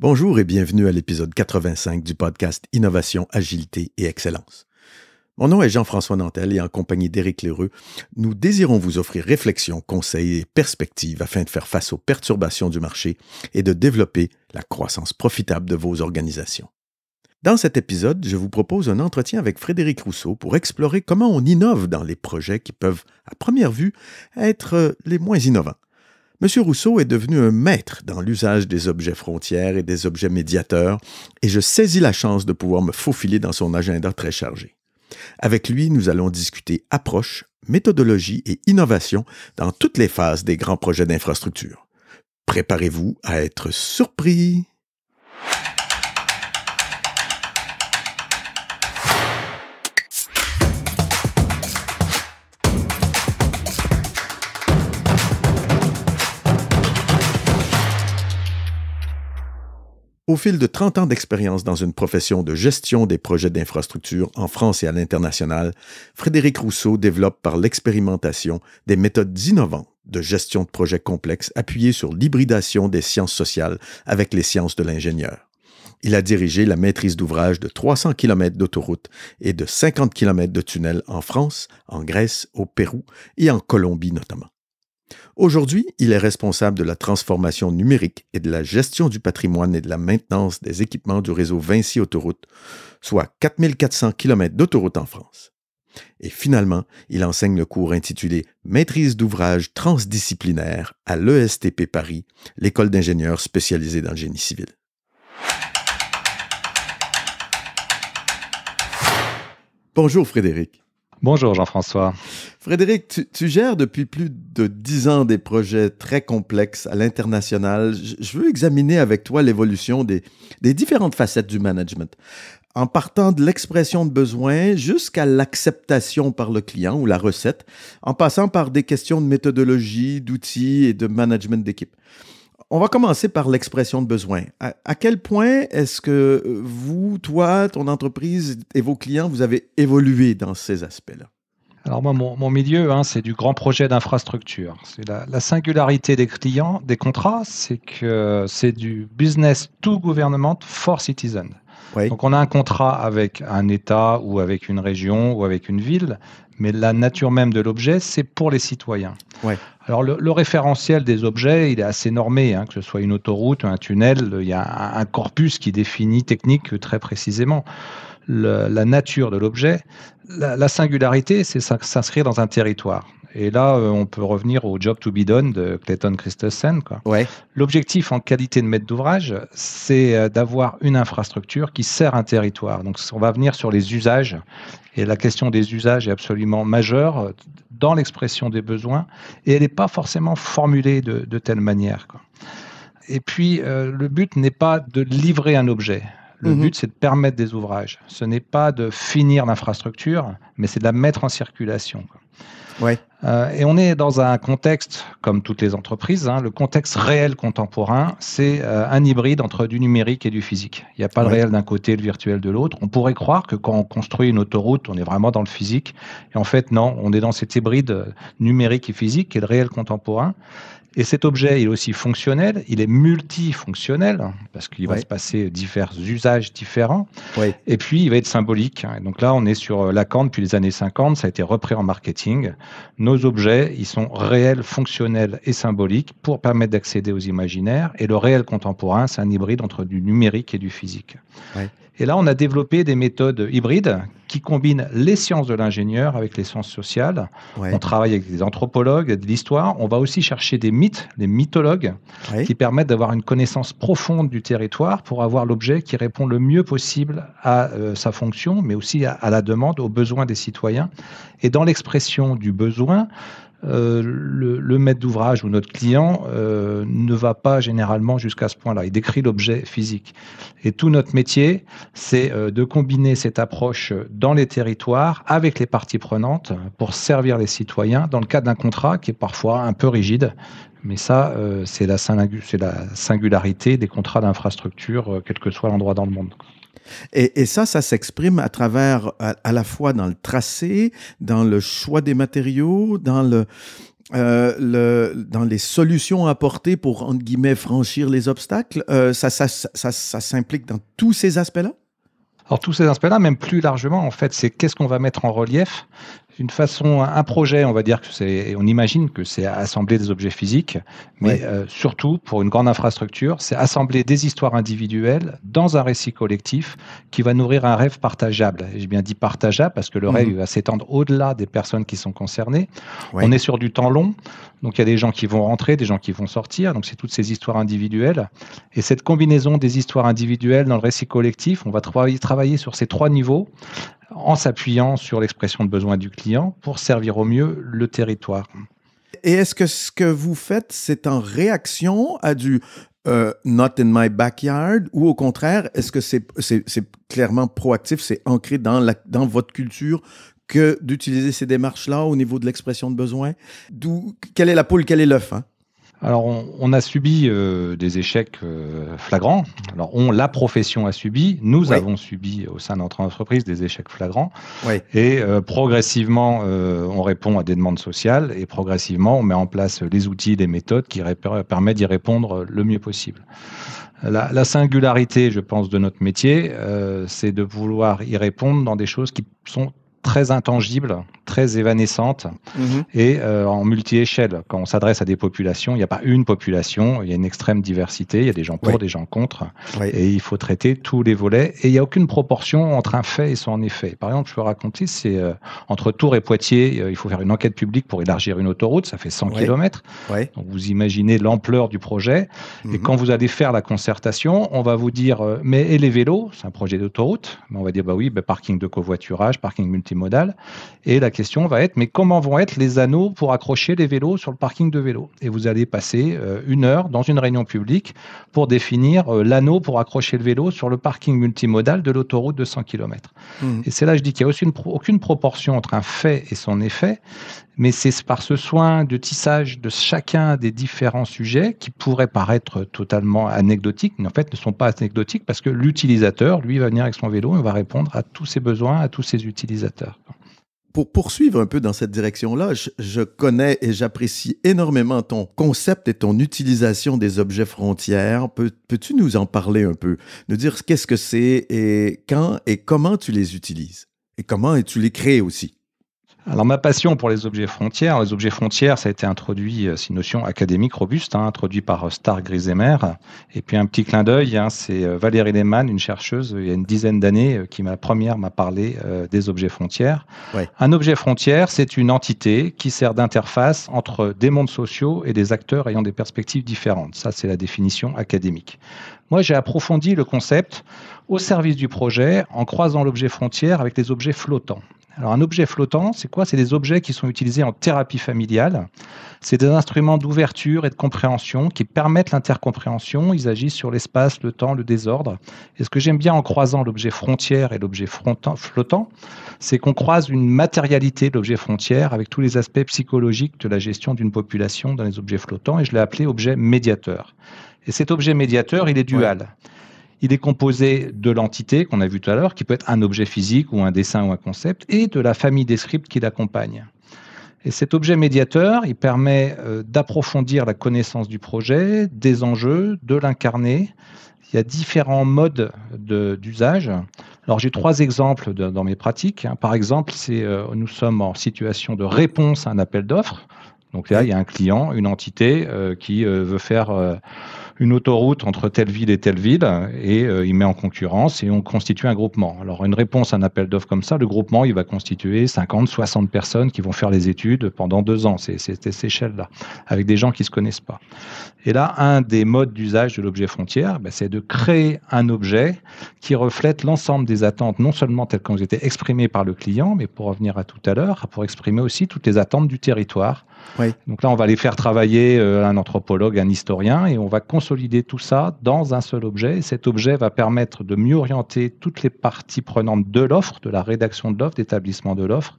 Bonjour et bienvenue à l'épisode 85 du podcast Innovation, Agilité et Excellence. Mon nom est Jean-François Nantel et en compagnie d'Éric Léreux, nous désirons vous offrir réflexions, conseils et perspectives afin de faire face aux perturbations du marché et de développer la croissance profitable de vos organisations. Dans cet épisode, je vous propose un entretien avec Frédéric Rousseau pour explorer comment on innove dans les projets qui peuvent, à première vue, être les moins innovants M. Rousseau est devenu un maître dans l'usage des objets frontières et des objets médiateurs, et je saisis la chance de pouvoir me faufiler dans son agenda très chargé. Avec lui, nous allons discuter approche, méthodologie et innovation dans toutes les phases des grands projets d'infrastructure. Préparez-vous à être surpris. Au fil de 30 ans d'expérience dans une profession de gestion des projets d'infrastructures en France et à l'international, Frédéric Rousseau développe par l'expérimentation des méthodes innovantes de gestion de projets complexes appuyées sur l'hybridation des sciences sociales avec les sciences de l'ingénieur. Il a dirigé la maîtrise d'ouvrage de 300 km d'autoroutes et de 50 km de tunnels en France, en Grèce, au Pérou et en Colombie notamment. Aujourd'hui, il est responsable de la transformation numérique et de la gestion du patrimoine et de la maintenance des équipements du réseau Vinci Autoroute, soit 4400 km d'autoroute en France. Et finalement, il enseigne le cours intitulé Maîtrise d'ouvrage transdisciplinaire à l'ESTP Paris, l'école d'ingénieurs spécialisée dans le génie civil. Bonjour Frédéric. Bonjour Jean-François. Frédéric, tu, gères depuis plus de dix ans des projets très complexes à l'international. Je, veux examiner avec toi l'évolution des différentes facettes du management en partant de l'expression de besoin jusqu'à l'acceptation par le client ou la recette, en passant par des questions de méthodologie, d'outils et de management d'équipe. On va commencer par l'expression de besoin. À, quel point est-ce que vous, toi, ton entreprise et vos clients, vous avez évolué dans ces aspects-là? Alors moi, mon, milieu, hein, c'est du grand projet d'infrastructure. C'est la, singularité des clients, des contrats, c'est que c'est du business to government for citizen. Donc on a un contrat avec un État ou avec une région ou avec une ville, mais la nature même de l'objet, c'est pour les citoyens. Oui. Alors le, référentiel des objets, il est assez normé, hein, que ce soit une autoroute, un tunnel, il y a un corpus qui définit technique euh, très précisément la nature de l'objet. La, singularité, c'est s'inscrire dans un territoire. Et là, euh, on peut revenir au job to be done de Clayton Christensen. L'objectif en qualité de maître d'ouvrage, c'est euh, d'avoir une infrastructure qui sert un territoire. Donc, on va venir sur les usages. Et la question des usages est absolument majeure euh, dans l'expression des besoins. Et elle n'est pas forcément formulée de, telle manière. Et puis, le but n'est pas de livrer un objet. Le mhm. but, c'est de permettre des ouvrages. Ce n'est pas de finir l'infrastructure, mais c'est de la mettre en circulation. Ouais. Euh, et on est dans un contexte, comme toutes les entreprises, hein, le contexte réel contemporain, c'est euh, un hybride entre du numérique et du physique. Il n'y a pas le réel d'un côté et le virtuel de l'autre. On pourrait croire que quand on construit une autoroute, on est vraiment dans le physique. Et en fait, non, on est dans cet hybride euh, numérique et physique qui est le réel contemporain. Et cet objet, il est aussi fonctionnel, il est multifonctionnel, hein, parce qu'il va se passer divers usages différents. Et puis, il va être symbolique. Hein. Donc là, on est sur euh, Lacan depuis les années 50, ça a été repris en marketing. Nos objets, ils sont réels, fonctionnels et symboliques pour permettre d'accéder aux imaginaires. Et le réel contemporain, c'est un hybride entre du numérique et du physique. Ouais. Et là, on a développé des méthodes hybrides qui combinent les sciences de l'ingénieur avec les sciences sociales. On travaille avec des anthropologues, de l'histoire. On va aussi chercher des mythes, des mythologues, qui permettent d'avoir une connaissance profonde du territoire pour avoir l'objet qui répond le mieux possible à euh, sa fonction, mais aussi à la demande, aux besoins des citoyens. Et dans l'expression du besoin, euh, le, maître d'ouvrage ou notre client euh, ne va pas généralement jusqu'à ce point-là. Il décrit l'objet physique. Et tout notre métier, c'est euh, de combiner cette approche dans les territoires avec les parties prenantes pour servir les citoyens dans le cadre d'un contrat qui est parfois un peu rigide. Mais ça, c'est la, la, singularité des contrats d'infrastructure, quel que soit l'endroit dans le monde. Et, ça, ça s'exprime à travers, à, la fois dans le tracé, dans le choix des matériaux, dans le, euh, le, dans les solutions apportées pour, entre guillemets, franchir les obstacles, euh, ça, ça, ça, ça s'implique dans tous ces aspects-là Alors tous ces aspects-là, même plus largement, en fait, c'est qu'est-ce qu'on va mettre en relief une façon, un projet, on va dire que c'est, on imagine que c'est assembler des objets physiques, mais euh, surtout pour une grande infrastructure, c'est assembler des histoires individuelles dans un récit collectif qui va nourrir un rêve partageable. J'ai bien dit partageable parce que le mhm. rêve va s'étendre au-delà des personnes qui sont concernées. On est sur du temps long, donc il y a des gens qui vont rentrer, des gens qui vont sortir, donc c'est toutes ces histoires individuelles. Et cette combinaison des histoires individuelles dans le récit collectif, on va travailler sur ces trois niveaux en s'appuyant sur l'expression de besoin du client pour servir au mieux le territoire. Et est-ce que ce que vous faites, c'est en réaction à du euh, not in my backyard ou au contraire, est-ce que c'est clairement proactif, c'est ancré dans, votre culture que d'utiliser ces démarches-là au niveau de l'expression de besoin? D'où, quelle est la poule, quel est l'œuf? Hein? Alors, on, a subi euh, des échecs euh, flagrants. Alors, on, la profession a subi, nous avons subi au sein de notre entreprise des échecs flagrants. Et euh, progressivement, on répond à des demandes sociales et progressivement, on met en place les outils, les méthodes qui permettent d'y répondre le mieux possible. La, la, singularité, je pense, de notre métier, c'est de vouloir y répondre dans des choses qui sont très intangible, très évanescente mhm. et euh, en multi-échelle. Quand on s'adresse à des populations, il n'y a pas une population, il y a une extrême diversité, il y a des gens pour, des gens contre, et il faut traiter tous les volets. Et il n'y a aucune proportion entre un fait et son effet. Par exemple, je peux raconter, c'est euh, entre Tours et Poitiers, euh, il faut faire une enquête publique pour élargir une autoroute, ça fait 100 km. vous imaginez l'ampleur du projet. Et mhm. quand vous allez faire la concertation, on va vous dire, mais et les vélos, c'est un projet d'autoroute, on va dire, bah oui, bah, parking de covoiturage, parking multi multimodal. Et la question va être, mais comment vont être les anneaux pour accrocher les vélos sur le parking de vélo Et vous allez passer euh, une heure dans une réunion publique pour définir euh, l'anneau pour accrocher le vélo sur le parking multimodal de l'autoroute de 100 km. Mmh. Et c'est là que je dis qu'il n'y a aussi aucune proportion entre un fait et son effet mais c'est par ce soin de tissage de chacun des différents sujets qui pourraient paraître totalement anecdotiques, mais en fait ne sont pas anecdotiques parce que l'utilisateur, lui, va venir avec son vélo et va répondre à tous ses besoins, à tous ses utilisateurs pour poursuivre un peu dans cette direction-là, je, connais et j'apprécie énormément ton concept et ton utilisation des objets frontières. Peux, tu nous en parler un peu, nous dire ce qu'est-ce que c'est et quand et comment tu les utilises et comment tu les crées aussi? Alors ma passion pour les objets frontières, les objets frontières, ça a été introduit, euh, c'est une notion académique robuste, hein, introduit par euh, Star Grisemer. Et puis un petit clin d'œil, hein, c'est euh, Valérie Lehmann, une chercheuse, il y a une dizaine d'années, qui m'a première m'a parlé des objets frontières. Un objet frontière, c'est une entité qui sert d'interface entre des mondes sociaux et des acteurs ayant des perspectives différentes. Ça, c'est la définition académique. Moi, j'ai approfondi le concept au service du projet en croisant l'objet frontière avec des objets flottants. Alors un objet flottant, c'est quoi C'est des objets qui sont utilisés en thérapie familiale. C'est des instruments d'ouverture et de compréhension qui permettent l'intercompréhension. Ils agissent sur l'espace, le temps, le désordre. Et ce que j'aime bien en croisant l'objet frontière et l'objet flottant, c'est qu'on croise une matérialité de l'objet frontière avec tous les aspects psychologiques de la gestion d'une population dans les objets flottants. Et je l'ai appelé objet médiateur. Et cet objet médiateur, il est dual. Il est composé de l'entité qu'on a vu tout à l'heure, qui peut être un objet physique ou un dessin ou un concept, et de la famille des scripts qui l'accompagne. Et cet objet médiateur, il permet euh, d'approfondir la connaissance du projet, des enjeux, de l'incarner. Il y a différents modes d'usage. Alors j'ai trois exemples dans mes pratiques. Hein. Par exemple, c'est euh, nous sommes en situation de réponse à un appel d'offres. Donc là, il y a un client, une entité euh, qui veut faire une autoroute entre telle ville et telle ville et euh, il met en concurrence et on constitue un groupement. Alors une réponse à un appel d'offres comme ça, le groupement, il va constituer 50, 60 personnes qui vont faire les études pendant deux ans. C'est cette échelle-là, avec des gens qui ne se connaissent pas. Et là, un des modes d'usage de l'objet frontière, ben, c'est de créer un objet qui reflète l'ensemble des attentes, non seulement telles qu'elles ont été exprimées par le client, mais pour revenir à tout à l'heure, pour exprimer aussi toutes les attentes du territoire. Donc là, on va les faire travailler euh, un anthropologue, un historien, et on va consolider tout ça dans un seul objet. Et cet objet va permettre de mieux orienter toutes les parties prenantes de l'offre, de la rédaction de l'offre, d'établissement de l'offre,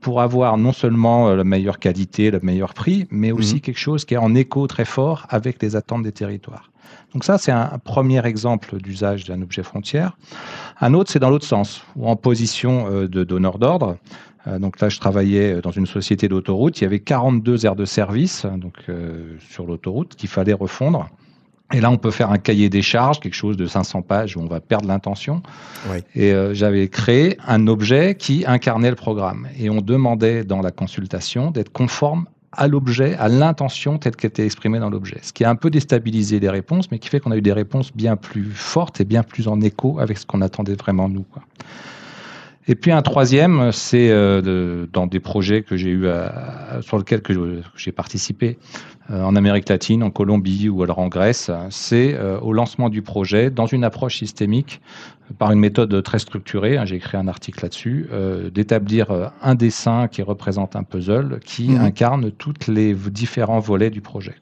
pour avoir non seulement euh, la meilleure qualité, le meilleur prix, mais aussi mhm. quelque chose qui est en écho très fort avec les attentes des territoires. Donc ça, c'est un, premier exemple d'usage d'un objet frontière. Un autre, c'est dans l'autre sens, ou en position euh, de donneur d'ordre. Euh, donc là, je travaillais dans une société d'autoroute. Il y avait 42 aires de service donc, sur l'autoroute qu'il fallait refondre. Et là, on peut faire un cahier des charges, quelque chose de 500 pages où on va perdre l'intention. Et euh, j'avais créé un objet qui incarnait le programme. Et on demandait dans la consultation d'être conforme à l'objet, à l'intention telle qu'elle était exprimée dans l'objet. Ce qui a un peu déstabilisé les réponses, mais qui fait qu'on a eu des réponses bien plus fortes et bien plus en écho avec ce qu'on attendait vraiment nous. Et puis un troisième, c'est euh, dans des projets que j'ai eu sur lesquels que j'ai participé euh, en Amérique latine, en Colombie ou alors en Grèce, c'est euh, au lancement du projet dans une approche systémique par une méthode très structurée, hein, j'ai écrit un article là-dessus, d'établir un dessin qui représente un puzzle qui mhm. incarne tous les différents volets du projet.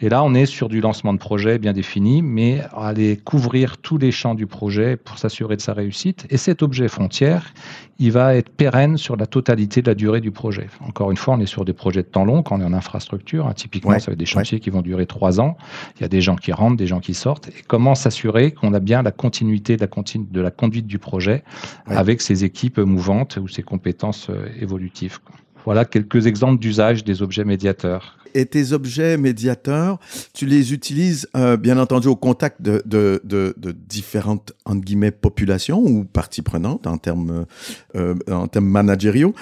Et là, on est sur du lancement de projet bien défini, mais aller couvrir tous les champs du projet pour s'assurer de sa réussite. Et cet objet frontière, il va être pérenne sur la totalité de la durée du projet. Encore une fois, on est sur des projets de temps long quand on est en infrastructure. Hein, typiquement, ça va être des chantiers qui vont durer trois ans. Il y a des gens qui rentrent, des gens qui sortent. Et comment s'assurer qu'on a bien la continuité de la, conduite du projet avec ces équipes mouvantes ou ces compétences euh, évolutives. Voilà quelques exemples d'usage des objets médiateurs et tes objets médiateurs, tu les utilises euh, bien entendu au contact de, différentes entre guillemets, populations ou parties prenantes en termes, euh, euh, en termes managériaux.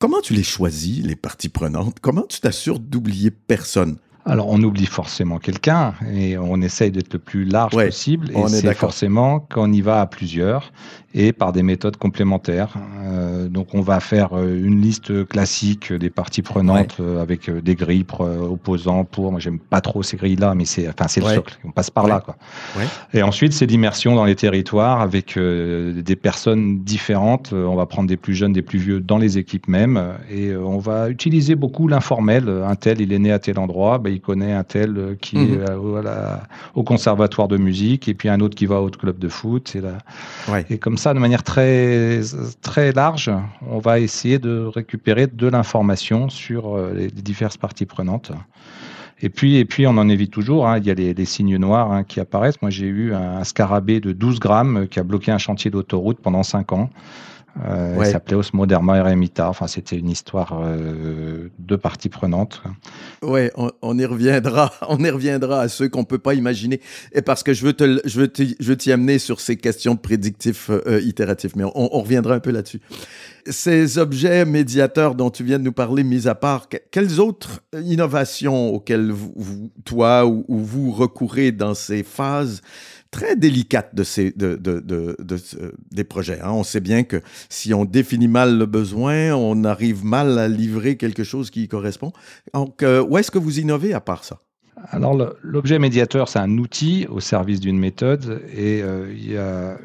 Comment tu les choisis, les parties prenantes Comment tu t'assures d'oublier personne alors, on oublie forcément quelqu'un et on essaye d'être le plus large possible. Et c'est forcément qu'on y va à plusieurs et par des méthodes complémentaires. Euh, donc on va faire euh, une liste classique des parties prenantes euh, avec des grilles opposants pour. Moi j'aime pas trop ces grilles là, mais c'est enfin c'est le socle. On passe par là quoi. Et ensuite c'est l'immersion dans les territoires avec des personnes différentes. On va prendre des plus jeunes, des plus vieux dans les équipes même et on va utiliser beaucoup l'informel. Un tel il est né à tel endroit, ben, il connaît un tel qui mhm. est au conservatoire de musique et puis un autre qui va au club de foot. Et, là, et comme ça de manière très, très large, on va essayer de récupérer de l'information sur euh, les diverses parties prenantes. Et puis, et puis on en évite toujours. Hein. Il y a les, signes noirs hein, qui apparaissent. Moi, j'ai eu un, un, scarabée de 12 grammes euh, qui a bloqué un chantier d'autoroute pendant 5 ans. Euh, Il s'appelait Moderma Enfin, c'était une histoire euh, de parties prenantes. Ouais, on, y reviendra. On y reviendra à ceux qu'on peut pas imaginer. Et parce que je veux te, je veux t'y, je t'y amener sur ces questions prédictives, euh, itératives, Mais on, reviendra un peu là-dessus. Ces objets médiateurs dont tu viens de nous parler, mis à part, quelles autres innovations auxquelles toi ou, ou vous recourez dans ces phases très délicate de ces, de, euh, des projets. Hein. On sait bien que si on définit mal le besoin, on arrive mal à livrer quelque chose qui correspond. Donc, euh, où est-ce que vous innovez à part ça? Alors, l'objet médiateur, c'est un outil au service d'une méthode. Et euh, il y a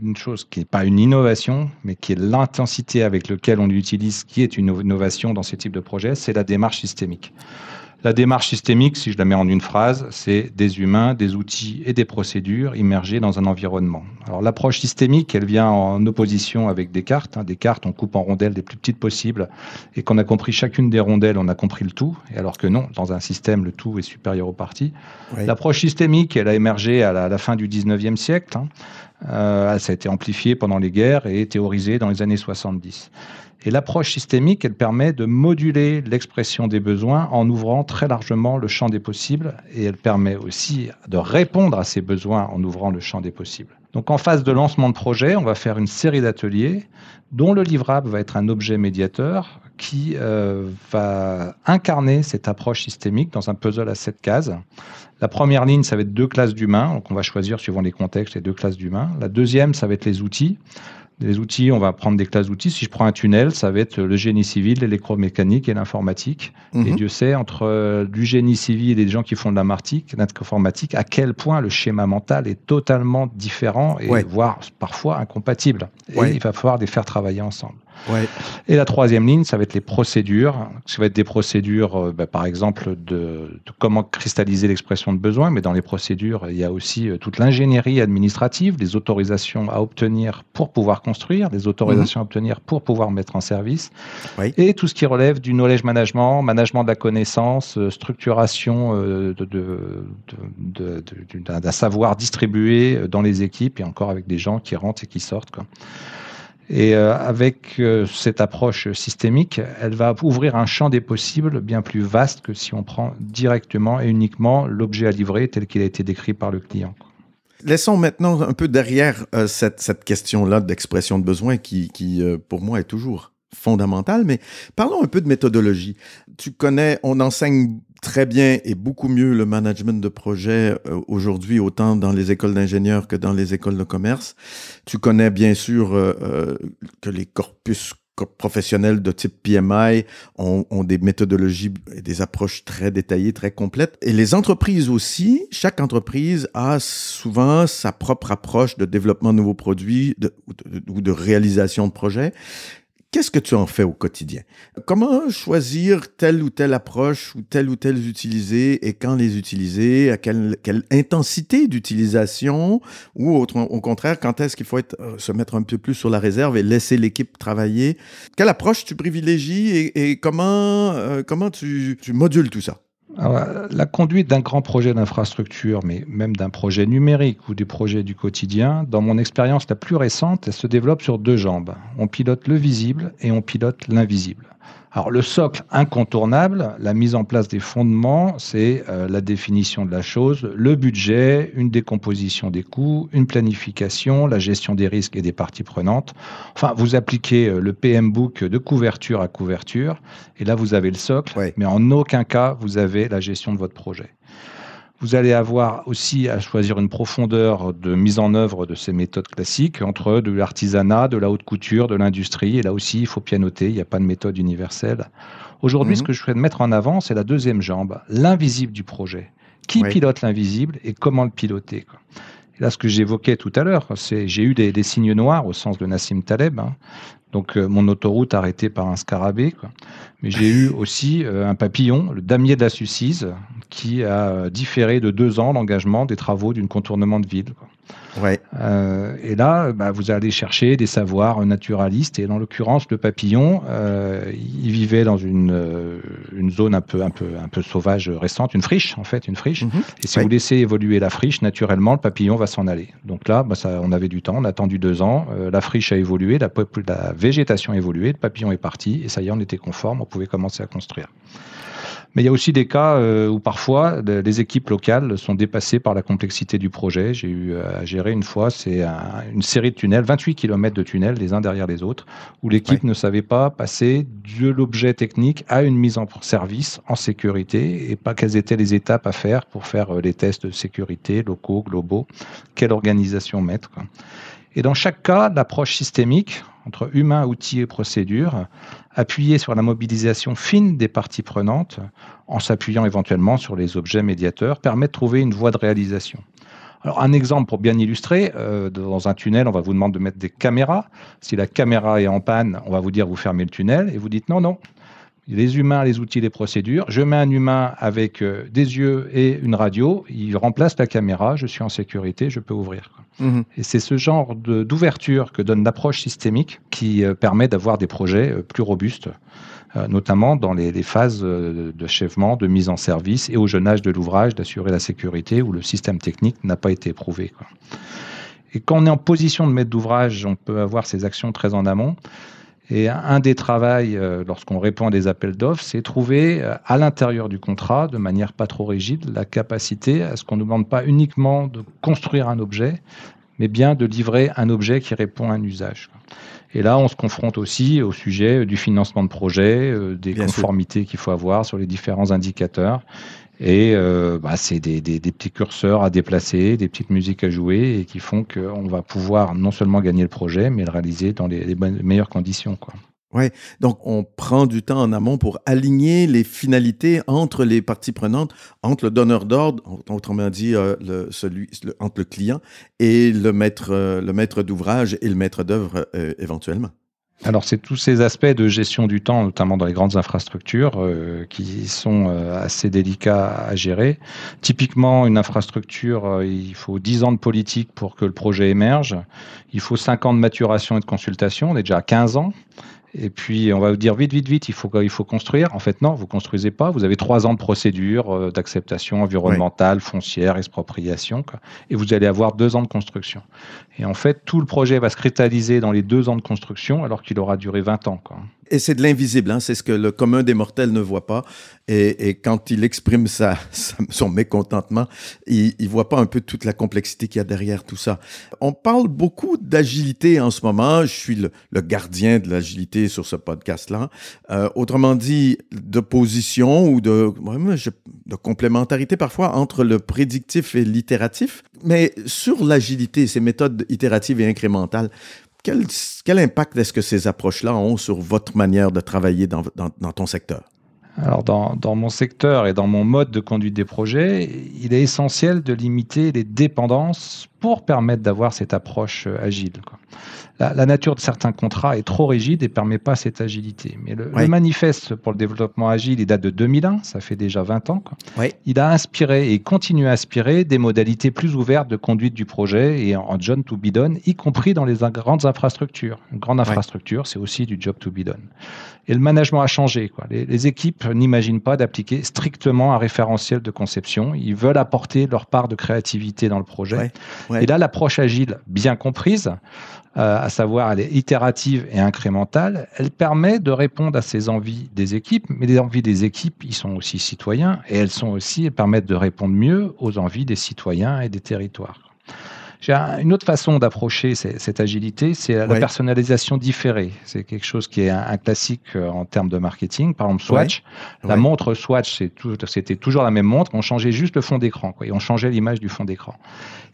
une chose qui n'est pas une innovation, mais qui est l'intensité avec laquelle on l'utilise, qui est une innovation dans ce type de projet, c'est la démarche systémique. La démarche systémique, si je la mets en une phrase, c'est des humains, des outils et des procédures immergés dans un environnement. Alors l'approche systémique, elle vient en opposition avec Descartes. Hein. Descartes, on coupe en rondelles les plus petites possibles et qu'on a compris chacune des rondelles, on a compris le tout. Et alors que non, dans un système, le tout est supérieur aux parties. L'approche systémique, elle a émergé à la, fin du 19e siècle. Hein. Euh, ça a été amplifié pendant les guerres et théorisé dans les années 70. Et l'approche systémique, elle permet de moduler l'expression des besoins en ouvrant très largement le champ des possibles et elle permet aussi de répondre à ces besoins en ouvrant le champ des possibles. Donc en phase de lancement de projet, on va faire une série d'ateliers dont le livrable va être un objet médiateur qui euh, va incarner cette approche systémique dans un puzzle à sept cases. La première ligne, ça va être deux classes d'humains, donc on va choisir suivant les contextes les deux classes d'humains. La deuxième, ça va être les outils. Les outils, on va prendre des classes d'outils. Si je prends un tunnel, ça va être le génie civil, l'électromécanique et l'informatique. Mhm. Et Dieu sait, entre euh, du génie civil et des gens qui font de la l'informatique, à quel point le schéma mental est totalement différent et voire parfois incompatible. il va falloir les faire travailler ensemble. Et la troisième ligne, ça va être les procédures. Ça va être des procédures, euh, bah, par exemple, de, comment cristalliser l'expression de besoin, mais dans les procédures, il y a aussi euh, toute l'ingénierie administrative, les autorisations à obtenir pour pouvoir construire, les autorisations à obtenir pour pouvoir mettre en service, et tout ce qui relève du knowledge management, management de la connaissance, euh, structuration d'un de, savoir distribué dans les équipes, et encore avec des gens qui rentrent et qui sortent. Quoi. Et euh, avec euh, cette approche systémique, elle va ouvrir un champ des possibles bien plus vaste que si on prend directement et uniquement l'objet à livrer tel qu'il a été décrit par le client. Laissons maintenant un peu derrière euh, cette, question-là d'expression de besoin qui, pour moi, est toujours fondamentale, mais parlons un peu de méthodologie. Tu connais, on enseigne très bien et beaucoup mieux le management de projet euh, aujourd'hui, autant dans les écoles d'ingénieurs que dans les écoles de commerce. Tu connais bien sûr euh, euh, que les corpus professionnels de type PMI ont, des méthodologies et des approches très détaillées, très complètes. Et les entreprises aussi, chaque entreprise a souvent sa propre approche de développement de nouveaux produits ou de réalisation de projets. Qu'est-ce que tu en fais au quotidien? Comment choisir telle ou telle approche ou telle ou telle utiliser et quand les utiliser, à quelle, quelle intensité d'utilisation ou autre, au contraire, quand est-ce qu'il faut être, euh, se mettre un peu plus sur la réserve et laisser l'équipe travailler? Quelle approche tu privilégies et, comment, euh, comment tu, tu modules tout ça? la conduite d'un grand projet d'infrastructure, mais même d'un projet numérique ou des projets du quotidien, dans mon expérience la plus récente, elle se développe sur deux jambes. On pilote le visible et on pilote l'invisible. Alors le socle incontournable, la mise en place des fondements, c'est euh, la définition de la chose, le budget, une décomposition des coûts, une planification, la gestion des risques et des parties prenantes. Enfin, vous appliquez euh, le PM Book de couverture à couverture, et là vous avez le socle, mais en aucun cas vous avez la gestion de votre projet. Vous allez avoir aussi à choisir une profondeur de mise en œuvre de ces méthodes classiques entre de l'artisanat, de la haute couture, de l'industrie. Et là aussi, il faut pianoter, il n'y a pas de méthode universelle. Aujourd'hui, ce mhm. que je souhaite mettre en avant, c'est la deuxième jambe, l'invisible du projet. Qui pilote l'invisible et comment le piloter là, ce que j'évoquais tout à l'heure, c'est j'ai eu des, signes noirs au sens de Nassim Taleb. Hein. Donc euh, mon autoroute arrêtée par un scarabée. Quoi. Mais j'ai eu aussi euh, un papillon, le damier de la Sucise, qui a euh, différé de deux ans l'engagement des travaux d'une contournement de ville. Ouais. Euh, et là, bah, vous allez chercher des savoirs naturalistes. Et dans l'occurrence, le papillon, euh, il vivait dans une, euh, zone un peu, un, peu, sauvage récente, une friche, en fait, une friche. Mhm. Et si vous laissez évoluer la friche, naturellement, le papillon va s'en aller. Donc là, bah, ça, on avait du temps, on a attendu deux ans. la friche a évolué, la, végétation a évolué, le papillon est parti. Et ça y est, on était conforme, on pouvait commencer à construire. Mais il y a aussi des cas euh, où parfois les équipes locales sont dépassées par la complexité du projet. J'ai eu euh, à gérer une fois, c'est une série de tunnels, 28 km de tunnels les uns derrière les autres, où l'équipe ne savait pas passer de l'objet technique à une mise en service en sécurité et pas quelles étaient les étapes à faire pour faire euh, les tests de sécurité locaux, globaux, quelle organisation mettre. Et dans chaque cas, l'approche systémique, entre humains, outils et procédures, appuyer sur la mobilisation fine des parties prenantes, en s'appuyant éventuellement sur les objets médiateurs, permet de trouver une voie de réalisation. Alors un exemple pour bien illustrer, euh, dans un tunnel, on va vous demander de mettre des caméras. Si la caméra est en panne, on va vous dire vous fermez le tunnel et vous dites non, non, les humains, les outils, les procédures. Je mets un humain avec euh, des yeux et une radio, il remplace la caméra, je suis en sécurité, je peux ouvrir. Mhm. Et c'est ce genre d'ouverture que donne l'approche systémique qui euh, permet d'avoir des projets euh, plus robustes, notamment dans les, phases d'achèvement, de mise en service et au jeune âge de l'ouvrage, d'assurer la sécurité où le système technique n'a pas été éprouvé. Et quand on est en position de mettre d'ouvrage, on peut avoir ces actions très en amont. Et un des travaux, euh, lorsqu'on répond à des appels d'offres, c'est trouver euh, à l'intérieur du contrat, de manière pas trop rigide, la capacité à ce qu'on ne demande pas uniquement de construire un objet, mais bien de livrer un objet qui répond à un usage. Et là, on se confronte aussi au sujet euh, du financement de projet, des conformités qu'il faut avoir sur les différents indicateurs. Et euh, bah, c'est des, des, petits curseurs à déplacer, des petites musiques à jouer et qui font qu'on va pouvoir non seulement gagner le projet, mais le réaliser dans les, meilleures conditions. Quoi. Ouais, donc on prend du temps en amont pour aligner les finalités entre les parties prenantes, entre le donneur d'ordre, autrement dit euh, le, entre le client et le maître, euh, le maître d'ouvrage et le maître d'œuvre éventuellement. Alors, c'est tous ces aspects de gestion du temps, notamment dans les grandes infrastructures, euh, qui sont euh, assez délicats à gérer. Typiquement, une infrastructure, euh, il faut 10 ans de politique pour que le projet émerge. Il faut 5 ans de maturation et de consultation. On est déjà à 15 ans. Et puis, on va vous dire vite, vite, vite, il faut, il faut construire. En fait, non, vous construisez pas. Vous avez trois ans de procédure euh, d'acceptation environnementale, foncière, expropriation. Et vous allez avoir deux ans de construction. Et en fait, tout le projet va se cristalliser dans les deux ans de construction, alors qu'il aura duré 20 ans et c'est de l'invisible, hein, c'est ce que le commun des mortels ne voit pas. Et, et quand il exprime sa, son mécontentement, il ne voit pas un peu toute la complexité qu'il y a derrière tout ça. On parle beaucoup d'agilité en ce moment. Je suis le, gardien de l'agilité sur ce podcast-là. Euh, autrement dit, de position ou de, de complémentarité parfois entre le prédictif et l'itératif. Mais sur l'agilité, ces méthodes itératives et incrémentales, quel, impact est-ce que ces approches-là ont sur votre manière de travailler dans, ton secteur? Alors, dans, dans, mon secteur et dans mon mode de conduite des projets, il est essentiel de limiter les dépendances pour permettre d'avoir cette approche euh, agile. La, nature de certains contrats est trop rigide et ne permet pas cette agilité. Mais le, manifeste pour le développement agile, il date de 2001, ça fait déjà 20 ans. Il a inspiré et continue à inspirer des modalités plus ouvertes de conduite du projet et en, en John to be done, y compris dans les grandes infrastructures. Une grande infrastructure, c'est aussi du job to be done. Et le management a changé. Les, les équipes n'imaginent pas d'appliquer strictement un référentiel de conception. Ils veulent apporter leur part de créativité dans le projet. Et là, l'approche agile, bien comprise, euh, à savoir elle est itérative et incrémentale, elle permet de répondre à ces envies des équipes, mais les envies des équipes, ils sont aussi citoyens et elles sont aussi, elles permettent de répondre mieux aux envies des citoyens et des territoires. J'ai une autre façon d'approcher cette agilité, c'est la personnalisation différée. C'est quelque chose qui est un, classique euh, en termes de marketing. Par exemple, Swatch, la montre Swatch, c'était toujours la même montre, on changeait juste le fond d'écran, et on changeait l'image du fond d'écran.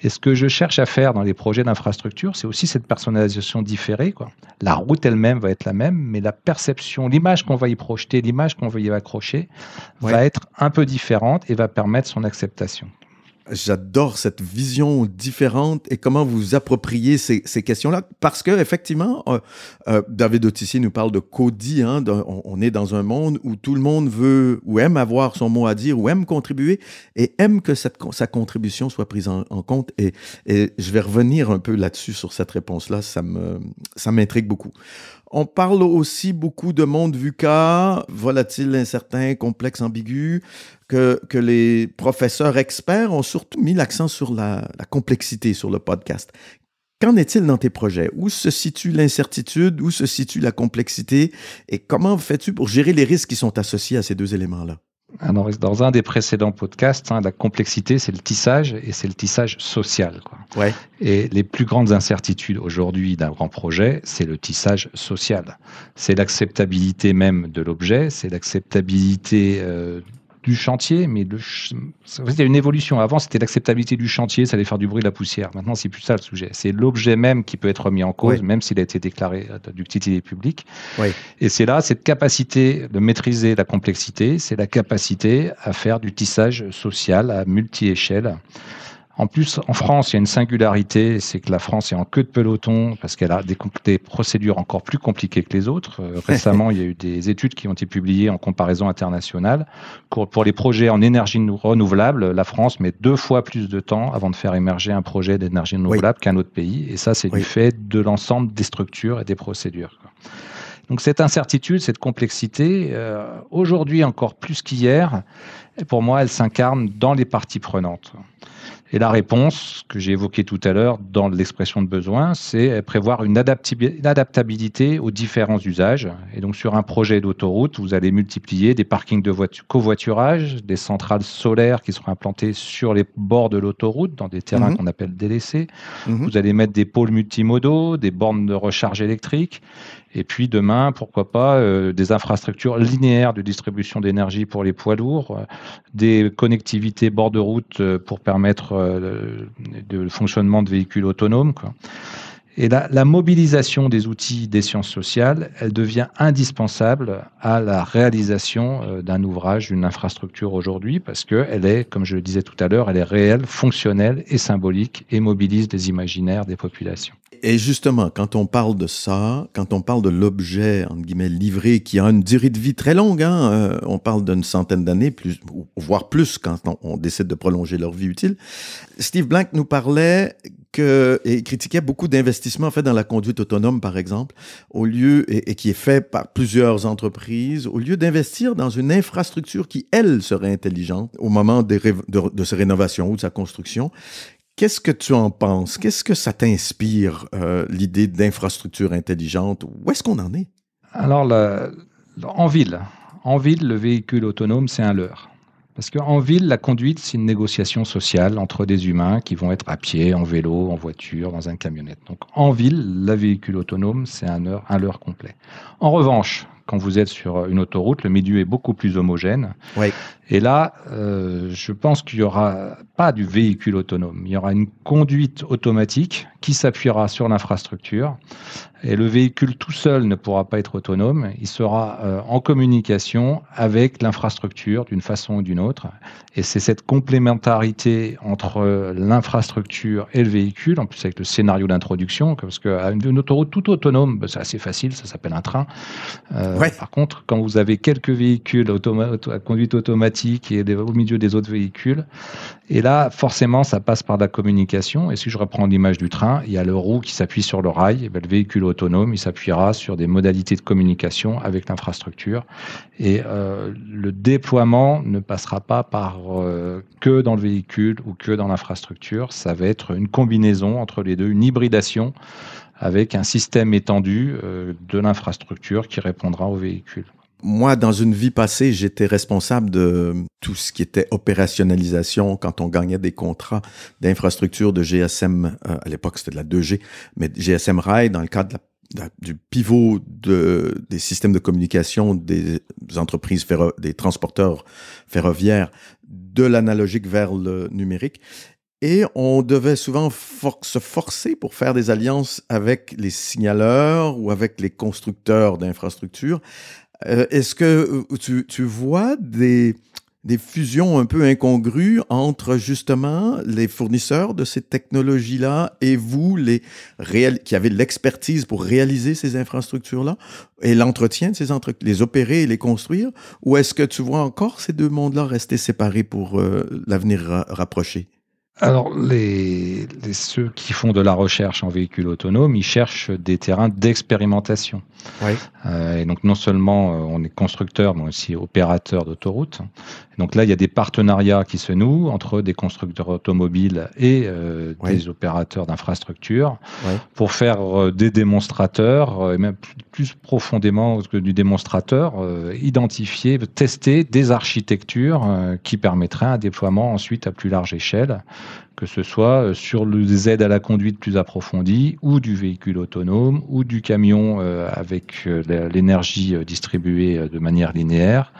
Et ce que je cherche à faire dans les projets d'infrastructure, c'est aussi cette personnalisation différée. La route elle-même va être la même, mais la perception, l'image qu'on va y projeter, l'image qu'on va y accrocher, va être un peu différente et va permettre son acceptation. J'adore cette vision différente et comment vous appropriez ces, ces questions-là. Parce que, effectivement, euh, euh David Autissier nous parle de Cody, Hein, on, est dans un monde où tout le monde veut ou aime avoir son mot à dire ou aime contribuer et aime que cette, sa contribution soit prise en, compte. Et, et, je vais revenir un peu là-dessus sur cette réponse-là. Ça m'intrigue ça beaucoup. On parle aussi beaucoup de monde vu VUCA, volatile, incertain, complexe, ambigu, que, que les professeurs experts ont surtout mis l'accent sur la complexité sur le podcast. Qu'en est-il dans tes projets? Où se situe l'incertitude? Où se situe la complexité? Et comment fais-tu pour gérer les risques qui sont associés à ces deux éléments-là? dans un des précédents podcasts, hein, la complexité, c'est le tissage et c'est le tissage social. Ouais. Et les plus grandes incertitudes aujourd'hui d'un grand projet, c'est le tissage social. C'est l'acceptabilité même de l'objet, c'est l'acceptabilité euh, du chantier, mais c'était une évolution. Avant, c'était l'acceptabilité du chantier, ça allait faire du bruit de la poussière. Maintenant, c'est plus ça le sujet. C'est l'objet même qui peut être remis en cause, même s'il a été déclaré euh, d'utilité publique. Oui. Et c'est là cette capacité de maîtriser la complexité, c'est la capacité à faire du tissage social à multi échelle en plus, en France, il y a une singularité, c'est que la France est en queue de peloton parce qu'elle a des, procédures encore plus compliquées que les autres. Euh, récemment, il y a eu des études qui ont été publiées en comparaison internationale. Pour, les projets en énergie renouvelable, la France met deux fois plus de temps avant de faire émerger un projet d'énergie renouvelable qu'un autre pays. Et ça, c'est du fait de l'ensemble des structures et des procédures. Donc cette incertitude, cette complexité, euh, aujourd'hui encore plus qu'hier, pour moi, elle s'incarne dans les parties prenantes. Et la réponse que j'ai évoquée tout à l'heure dans l'expression de besoin, c'est prévoir une, adaptabilité aux différents usages. Et donc sur un projet d'autoroute, vous allez multiplier des parkings de covoiturage, des centrales solaires qui seront implantées sur les bords de l'autoroute, dans des terrains mhm. qu'on appelle délaissés. Mhm. Vous allez mettre des pôles multimodaux, des bornes de recharge électrique. Et puis demain, pourquoi pas, euh, des infrastructures linéaires de distribution d'énergie pour les poids lourds, euh, des connectivités bord de route euh, pour permettre le, fonctionnement de véhicules autonomes. Et la, mobilisation des outils des sciences sociales, elle devient indispensable à la réalisation euh, d'un ouvrage, d'une infrastructure aujourd'hui, parce qu'elle est, comme je le disais tout à l'heure, elle est réelle, fonctionnelle et symbolique et mobilise des imaginaires des populations. Et justement, quand on parle de ça, quand on parle de l'objet, entre guillemets, livré, qui a une durée de vie très longue, hein, euh, on parle d'une centaine d'années, voire plus quand on, décide de prolonger leur vie utile, Steve Blank nous parlait et critiquait beaucoup d'investissements faits dans la conduite autonome, par exemple, au lieu, et, qui est fait par plusieurs entreprises, au lieu d'investir dans une infrastructure qui, elle, serait intelligente au moment de, de sa rénovation ou de sa construction. Qu'est-ce que tu en penses? Qu'est-ce que ça t'inspire, euh, l'idée d'infrastructure intelligente? Où est-ce qu'on en est? Alors, en ville, en ville, le véhicule autonome, c'est un leurre. Parce qu'en ville, la conduite, c'est une négociation sociale entre des humains qui vont être à pied, en vélo, en voiture, dans un camionnette. Donc en ville, le véhicule autonome, c'est un heure, un leurre complet. En revanche, quand vous êtes sur une autoroute, le milieu est beaucoup plus homogène. Et là, euh, je pense qu'il n'y aura pas du véhicule autonome. Il y aura une conduite automatique qui s'appuiera sur l'infrastructure et le véhicule tout seul ne pourra pas être autonome. Il sera euh, en communication avec l'infrastructure d'une façon ou d'une autre. Et c'est cette complémentarité entre euh, l'infrastructure et le véhicule, en plus avec le scénario d'introduction, parce qu'une autoroute tout autonome, ben, c'est assez facile, ça s'appelle un train. Euh, par contre, quand vous avez quelques véhicules à conduite automatique et au milieu des autres véhicules, et là, forcément, ça passe par la communication. Et si je reprends l'image du train, il y a le roue qui s'appuie sur le rail. Eh ben, le véhicule autonome, il s'appuiera sur des modalités de communication avec l'infrastructure. Et euh, le déploiement ne passera pas par euh, que dans le véhicule ou que dans l'infrastructure. Ça va être une combinaison entre les deux, une hybridation avec un système étendu euh, de l'infrastructure qui répondra au véhicule. Moi, dans une vie passée, j'étais responsable de tout ce qui était opérationnalisation quand on gagnait des contrats d'infrastructure de GSM. Euh, à l'époque, c'était de la 2G, mais GSM Rail dans le cadre du pivot de, des systèmes de communication des entreprises, des transporteurs ferroviaires, de l'analogique vers le numérique. Et on devait souvent se forcer pour faire des alliances avec les signaleurs ou avec les constructeurs d'infrastructures, euh, est-ce que euh, tu, tu vois des, des, fusions un peu incongrues entre justement les fournisseurs de ces technologies-là et vous, les qui avez l'expertise pour réaliser ces infrastructures-là et l'entretien de ces entreprises, les opérer et les construire? Ou est-ce que tu vois encore ces deux mondes-là rester séparés pour euh, l'avenir rapproché? Alors, les, ceux qui font de la recherche en véhicules autonome, ils cherchent des terrains d'expérimentation. Oui. Euh, et donc, non seulement euh, on est constructeur, mais aussi opérateur d'autoroute. Donc là, il y a des partenariats qui se nouent entre des constructeurs automobiles et euh, des opérateurs d'infrastructures pour faire des démonstrateurs, et même plus, plus, profondément que du démonstrateur, identifier, tester des architectures qui permettraient un déploiement ensuite à plus large échelle que ce soit euh, sur les aides à la conduite plus approfondies ou du véhicule autonome ou du camion euh, avec euh, l'énergie distribuée de manière linéaire.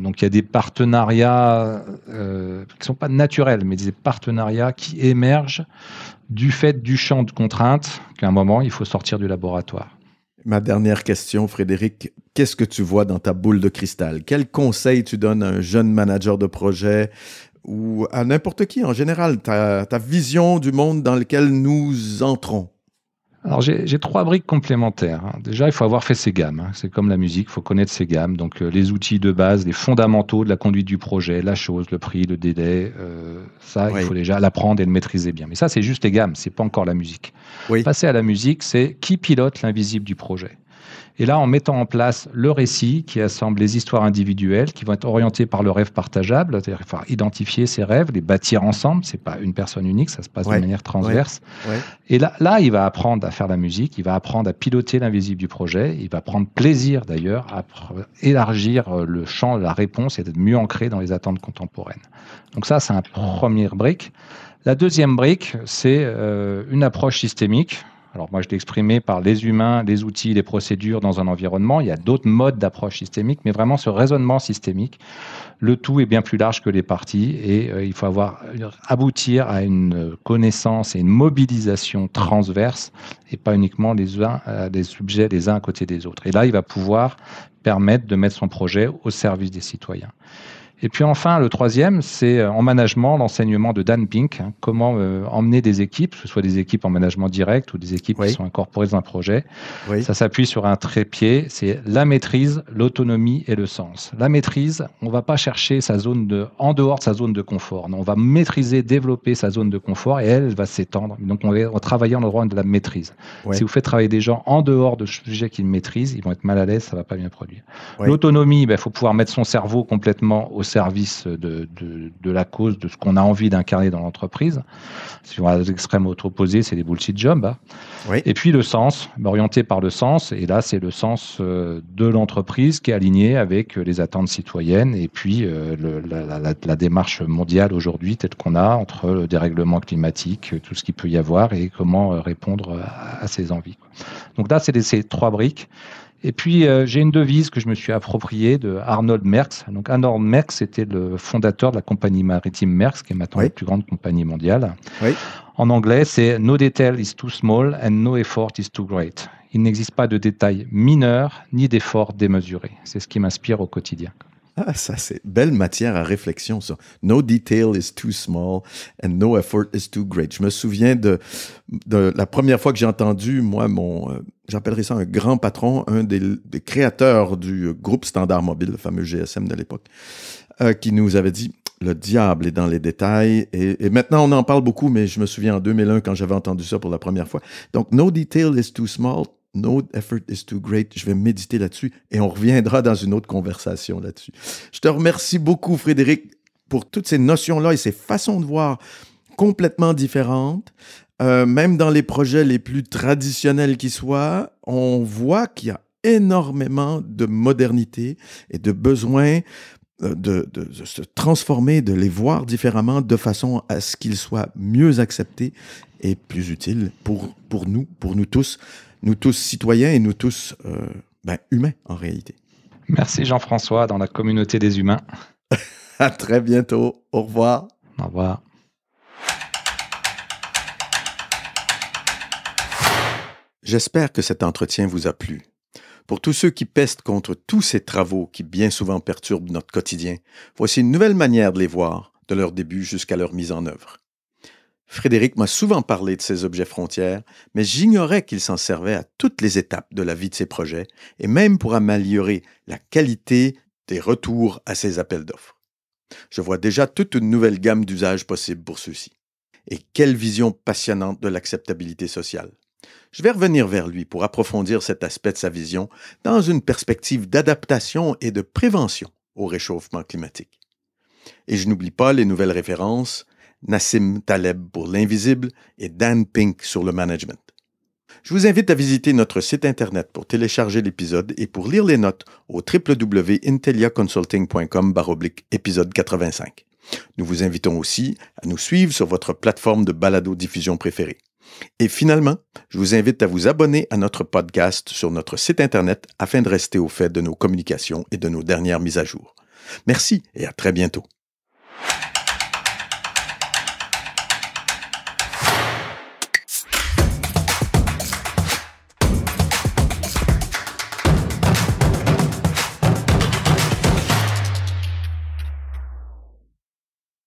Donc il y a des partenariats qui ne sont pas naturels, mais des partenariats qui émergent du fait du champ de contraintes qu'à un moment, il faut sortir du laboratoire. Ma dernière question, Frédéric, qu'est-ce que tu vois dans ta boule de cristal Quel conseil tu donnes à un jeune manager de projet ou à n'importe qui en général, ta, vision du monde dans lequel nous entrons alors j'ai trois briques complémentaires. Hein. Déjà, il faut avoir fait ses gammes. Hein. C'est comme la musique, il faut connaître ses gammes. Donc euh, les outils de base, les fondamentaux de la conduite du projet, la chose, le prix, le délai, euh, ça, il faut déjà l'apprendre et le maîtriser bien. Mais ça, c'est juste les gammes, ce n'est pas encore la musique. Passer à la musique, c'est qui pilote l'invisible du projet et là, en mettant en place le récit qui assemble les histoires individuelles, qui vont être orientées par le rêve partageable, c'est-à-dire identifier ces rêves, les bâtir ensemble. n'est pas une personne unique, ça se passe de manière transverse. Et là, là, il va apprendre à faire la musique, il va apprendre à piloter l'invisible du projet, il va prendre plaisir d'ailleurs à élargir euh, le champ, la réponse et d'être mieux ancré dans les attentes contemporaines. Donc ça, c'est un premier brique. La deuxième brique, c'est euh, une approche systémique. Alors moi, je l'ai exprimé par les humains, les outils, les procédures dans un environnement. Il y a d'autres modes d'approche systémique, mais vraiment ce raisonnement systémique, le tout est bien plus large que les parties et euh, il faut avoir euh, aboutir à une euh, connaissance et une mobilisation transverse et pas uniquement les uns des sujets les uns à côté des autres. Et là, il va pouvoir permettre de mettre son projet au service des citoyens. Et puis enfin, le troisième, c'est en euh, management, l'enseignement de Dan Pink, hein. comment euh, emmener des équipes, que ce soit des équipes en management direct ou des équipes qui sont incorporées dans un projet. Ça s'appuie sur un trépied, c'est la maîtrise, l'autonomie et le sens. La maîtrise, on ne va pas chercher sa zone de, en dehors de sa zone de confort. on va maîtriser, développer sa zone de confort et elle va s'étendre. Donc on va travailler en droit de la maîtrise. Si vous faites travailler des gens en dehors de sujets qu'ils maîtrisent, ils vont être mal à l'aise, ça ne va pas bien produire. L'autonomie, il ben, faut pouvoir mettre son cerveau complètement au service de, de, la cause, de ce qu'on a envie d'incarner dans l'entreprise. Si on a les extrêmes opposé, c'est les bullshit jobs. Hein. Oui. Et puis le sens, orienté par le sens. Et là, c'est le sens euh, de l'entreprise qui est aligné avec les attentes citoyennes et puis euh, la, démarche mondiale aujourd'hui telle qu'on a entre le dérèglement climatique, tout ce qui peut y avoir et comment euh, répondre à, à ces envies. Donc là, c'est ces trois briques et puis, euh, j'ai une devise que je me suis appropriée de Arnold Merckx. Donc, Arnold Merckx était le fondateur de la compagnie maritime Merckx, qui est maintenant la plus grande compagnie mondiale. En anglais, c'est No detail is too small and no effort is too great. Il n'existe pas de détails mineurs ni d'efforts démesurés. C'est ce qui m'inspire au quotidien. Ah, ça, c'est belle matière à réflexion, ça. No detail is too small and no effort is too great. Je me souviens de, de la première fois que j'ai entendu, moi, mon, euh, j'appellerai ça un grand patron, un des, créateurs du euh, groupe Standard Mobile, le fameux GSM de l'époque, euh, qui nous avait dit le diable est dans les détails. Et, et, maintenant, on en parle beaucoup, mais je me souviens en 2001 quand j'avais entendu ça pour la première fois. Donc, no detail is too small, No effort is too great. Je vais méditer là-dessus et on reviendra dans une autre conversation là-dessus. Je te remercie beaucoup, Frédéric, pour toutes ces notions-là et ces façons de voir complètement différentes. Euh, même dans les projets les plus traditionnels qui soient, on voit qu'il y a énormément de modernité et de besoin euh, de, de, se transformer, de les voir différemment de façon à ce qu'ils soient mieux acceptés et plus utiles pour, pour nous, pour nous tous, nous tous citoyens et nous tous euh, ben, humains en réalité. Merci Jean-François dans la communauté des humains. à très bientôt. Au revoir. Au revoir. J'espère que cet entretien vous a plu. Pour tous ceux qui pestent contre tous ces travaux qui bien souvent perturbent notre quotidien, voici une nouvelle manière de les voir, de leur début jusqu'à leur mise en œuvre. Frédéric m'a souvent parlé de ces objets frontières, mais j'ignorais qu'il s'en servait à toutes les étapes de la vie de ses projets, et même pour améliorer la qualité des retours à ses appels d'offres. Je vois déjà toute une nouvelle gamme d'usages possibles pour ceux-ci. Et quelle vision passionnante de l'acceptabilité sociale. Je vais revenir vers lui pour approfondir cet aspect de sa vision dans une perspective d'adaptation et de prévention au réchauffement climatique. Et je n'oublie pas les nouvelles références, Nassim Taleb pour l'invisible et Dan Pink sur le management. Je vous invite à visiter notre site Internet pour télécharger l'épisode et pour lire les notes au www.intelliaconsulting.com épisode 85. Nous vous invitons aussi à nous suivre sur votre plateforme de balado-diffusion préférée. Et finalement, je vous invite à vous abonner à notre podcast sur notre site Internet afin de rester au fait de nos communications et de nos dernières mises à jour. Merci et à très bientôt.